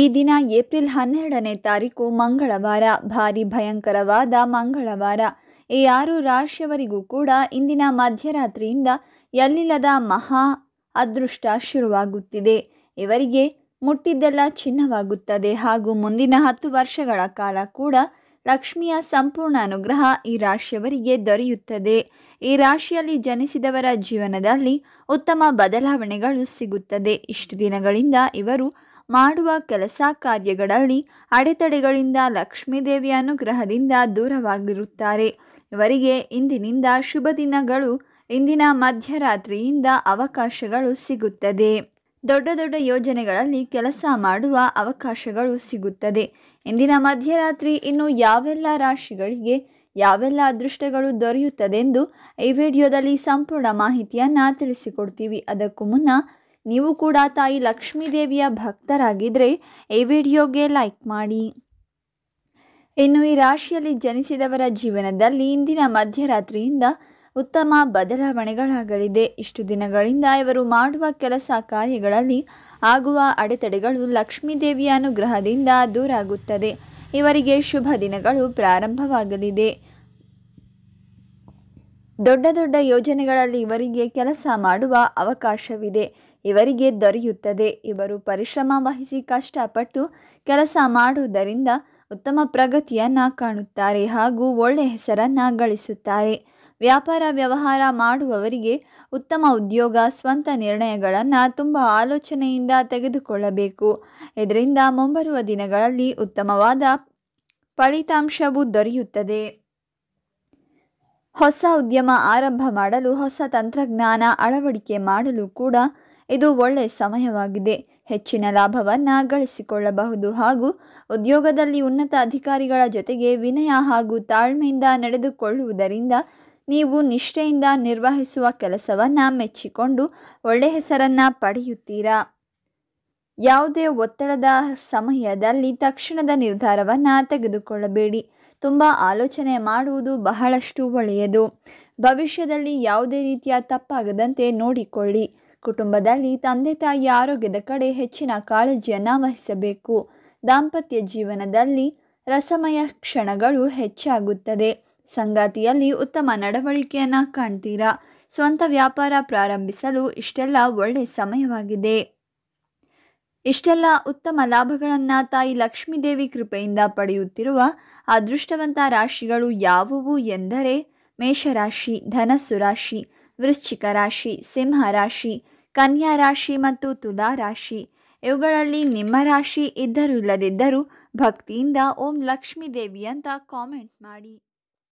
ಈ ದಿನ ಏಪ್ರಿಲ್ ಹನ್ನೆರಡನೇ ತಾರೀಕು ಮಂಗಳವಾರ ಭಾರಿ ಭಯಂಕರವಾದ ಮಂಗಳವಾರ ಈ ಆರು ರಾಶಿಯವರಿಗೂ ಕೂಡ ಇಂದಿನ ಮಧ್ಯರಾತ್ರಿಯಿಂದ ಎಲ್ಲಿಲ್ಲದ ಮಹಾ ಅದೃಷ್ಟ ಶುರುವಾಗುತ್ತಿದೆ ಇವರಿಗೆ ಮುಟ್ಟಿದ್ದೆಲ್ಲ ಚಿನ್ನವಾಗುತ್ತದೆ ಹಾಗೂ ಮುಂದಿನ ಹತ್ತು ವರ್ಷಗಳ ಕಾಲ ಕೂಡ ಲಕ್ಷ್ಮಿಯ ಸಂಪೂರ್ಣ ಅನುಗ್ರಹ ಈ ರಾಶಿಯವರಿಗೆ ದೊರೆಯುತ್ತದೆ ಈ ರಾಶಿಯಲ್ಲಿ ಜನಿಸಿದವರ ಜೀವನದಲ್ಲಿ ಉತ್ತಮ ಬದಲಾವಣೆಗಳು ಸಿಗುತ್ತದೆ ಇಷ್ಟು ದಿನಗಳಿಂದ ಇವರು ಮಾಡುವ ಕೆಲಸ ಕಾರ್ಯಗಳಲ್ಲಿ ಅಡೆತಡೆಗಳಿಂದ ಲಕ್ಷ್ಮೀದೇವಿಯ ಅನುಗ್ರಹದಿಂದ ದೂರವಾಗಿರುತ್ತಾರೆ ಇವರಿಗೆ ಇಂದಿನಿಂದ ಶುಭ ದಿನಗಳು ಇಂದಿನ ಮಧ್ಯರಾತ್ರಿಯಿಂದ ಅವಕಾಶಗಳು ಸಿಗುತ್ತದೆ ದೊಡ್ಡ ದೊಡ್ಡ ಯೋಜನೆಗಳಲ್ಲಿ ಕೆಲಸ ಮಾಡುವ ಅವಕಾಶಗಳು ಸಿಗುತ್ತದೆ ಇಂದಿನ ಮಧ್ಯರಾತ್ರಿ ಇನ್ನು ಯಾವೆಲ್ಲ ರಾಶಿಗಳಿಗೆ ಯಾವೆಲ್ಲ ಅದೃಷ್ಟಗಳು ದೊರೆಯುತ್ತದೆ ಎಂದು ಈ ವಿಡಿಯೋದಲ್ಲಿ ಸಂಪೂರ್ಣ ಮಾಹಿತಿಯನ್ನು ತಿಳಿಸಿಕೊಡ್ತೀವಿ ಅದಕ್ಕೂ ಮುನ್ನ ನೀವು ಕೂಡ ತಾಯಿ ಲಕ್ಷ್ಮೀದೇವಿಯ ಭಕ್ತರಾಗಿದ್ದರೆ ಈ ವಿಡಿಯೋಗೆ ಲೈಕ್ ಮಾಡಿ ಇನ್ನು ಈ ರಾಶಿಯಲ್ಲಿ ಜನಿಸಿದವರ ಜೀವನದಲ್ಲಿ ಇಂದಿನ ಮಧ್ಯರಾತ್ರಿಯಿಂದ ಉತ್ತಮ ಬದಲಾವಣೆಗಳಾಗಲಿದೆ ಇಷ್ಟು ದಿನಗಳಿಂದ ಇವರು ಮಾಡುವ ಕೆಲಸ ಕಾರ್ಯಗಳಲ್ಲಿ ಆಗುವ ಅಡೆತಡೆಗಳು ಲಕ್ಷ್ಮೀದೇವಿಯ ಅನುಗ್ರಹದಿಂದ ದೂರಾಗುತ್ತದೆ ಇವರಿಗೆ ಶುಭ ದಿನಗಳು ಪ್ರಾರಂಭವಾಗಲಿದೆ ದೊಡ್ಡ ದೊಡ್ಡ ಯೋಜನೆಗಳಲ್ಲಿ ಇವರಿಗೆ ಕೆಲಸ ಮಾಡುವ ಅವಕಾಶವಿದೆ ಇವರಿಗೆ ದೊರೆಯುತ್ತದೆ ಇವರು ಪರಿಶ್ರಮ ವಹಿಸಿ ಕಷ್ಟಪಟ್ಟು ಕೆಲಸ ಮಾಡುವುದರಿಂದ ಉತ್ತಮ ಪ್ರಗತಿಯನ್ನು ಕಾಣುತ್ತಾರೆ ಹಾಗೂ ಒಳ್ಳೆಯ ಹೆಸರನ್ನು ಗಳಿಸುತ್ತಾರೆ ವ್ಯಾಪಾರ ವ್ಯವಹಾರ ಮಾಡುವವರಿಗೆ ಉತ್ತಮ ಉದ್ಯೋಗ ಸ್ವಂತ ನಿರ್ಣಯಗಳನ್ನು ತುಂಬ ಆಲೋಚನೆಯಿಂದ ತೆಗೆದುಕೊಳ್ಳಬೇಕು ಇದರಿಂದ ಮುಂಬರುವ ದಿನಗಳಲ್ಲಿ ಉತ್ತಮವಾದ ಫಲಿತಾಂಶವು ದೊರೆಯುತ್ತದೆ ಹೊಸ ಉದ್ಯಮ ಆರಂಭ ಮಾಡಲು ಹೊಸ ತಂತ್ರಜ್ಞಾನ ಅಳವಡಿಕೆ ಮಾಡಲು ಕೂಡ ಇದು ಒಳ್ಳೆಯ ಸಮಯವಾಗಿದೆ ಹೆಚ್ಚಿನ ಲಾಭವನ್ನು ಗಳಿಸಿಕೊಳ್ಳಬಹುದು ಹಾಗೂ ಉದ್ಯೋಗದಲ್ಲಿ ಉನ್ನತ ಅಧಿಕಾರಿಗಳ ಜೊತೆಗೆ ವಿನಯ ಹಾಗೂ ತಾಳ್ಮೆಯಿಂದ ನಡೆದುಕೊಳ್ಳುವುದರಿಂದ ನೀವು ನಿಷ್ಠೆಯಿಂದ ನಿರ್ವಹಿಸುವ ಕೆಲಸವನ್ನು ಮೆಚ್ಚಿಕೊಂಡು ಒಳ್ಳೆಯ ಹೆಸರನ್ನು ಪಡೆಯುತ್ತೀರಾ ಯಾವುದೇ ಒತ್ತಡದ ಸಮಯದಲ್ಲಿ ತಕ್ಷಣದ ನಿರ್ಧಾರವನ್ನು ತೆಗೆದುಕೊಳ್ಳಬೇಡಿ ತುಂಬ ಆಲೋಚನೆ ಮಾಡುವುದು ಬಹಳಷ್ಟು ಒಳ್ಳೆಯದು ಭವಿಷ್ಯದಲ್ಲಿ ಯಾವುದೇ ರೀತಿಯ ತಪ್ಪಾಗದಂತೆ ನೋಡಿಕೊಳ್ಳಿ ಕುಟುಂಬದಲ್ಲಿ ತಂದೆ ತಾಯಿಯ ಆರೋಗ್ಯದ ಕಡೆ ಹೆಚ್ಚಿನ ಕಾಳಜಿಯನ್ನು ವಹಿಸಬೇಕು ದಾಂಪತ್ಯ ಜೀವನದಲ್ಲಿ ರಸಮಯ ಕ್ಷಣಗಳು ಹೆಚ್ಚಾಗುತ್ತದೆ ಸಂಗಾತಿಯಲ್ಲಿ ಉತ್ತಮ ನಡವಳಿಕೆಯನ್ನು ಕಾಣ್ತೀರಾ ಸ್ವಂತ ವ್ಯಾಪಾರ ಪ್ರಾರಂಭಿಸಲು ಇಷ್ಟೆಲ್ಲ ಒಳ್ಳೆಯ ಸಮಯವಾಗಿದೆ ಇಷ್ಟೆಲ್ಲ ಉತ್ತಮ ಲಾಭಗಳನ್ನು ತಾಯಿ ಲಕ್ಷ್ಮೀದೇವಿ ಕೃಪೆಯಿಂದ ಪಡೆಯುತ್ತಿರುವ ಅದೃಷ್ಟವಂತ ರಾಶಿಗಳು ಯಾವುವು ಎಂದರೆ ಮೇಷರಾಶಿ ಧನಸ್ಸು ರಾಶಿ ವೃಶ್ಚಿಕ ರಾಶಿ ಸಿಂಹ ರಾಶಿ ಕನ್ಯಾ ರಾಶಿ ಮತ್ತು ತುಲಾ ರಾಶಿ ಇವುಗಳಲ್ಲಿ ನಿಮ್ಮ ರಾಶಿ ಇದ್ದರೂ ಇಲ್ಲದಿದ್ದರೂ ಭಕ್ತಿಯಿಂದ ಓಂ ಲಕ್ಷ್ಮೀದೇವಿ ಅಂತ ಕಾಮೆಂಟ್ ಮಾಡಿ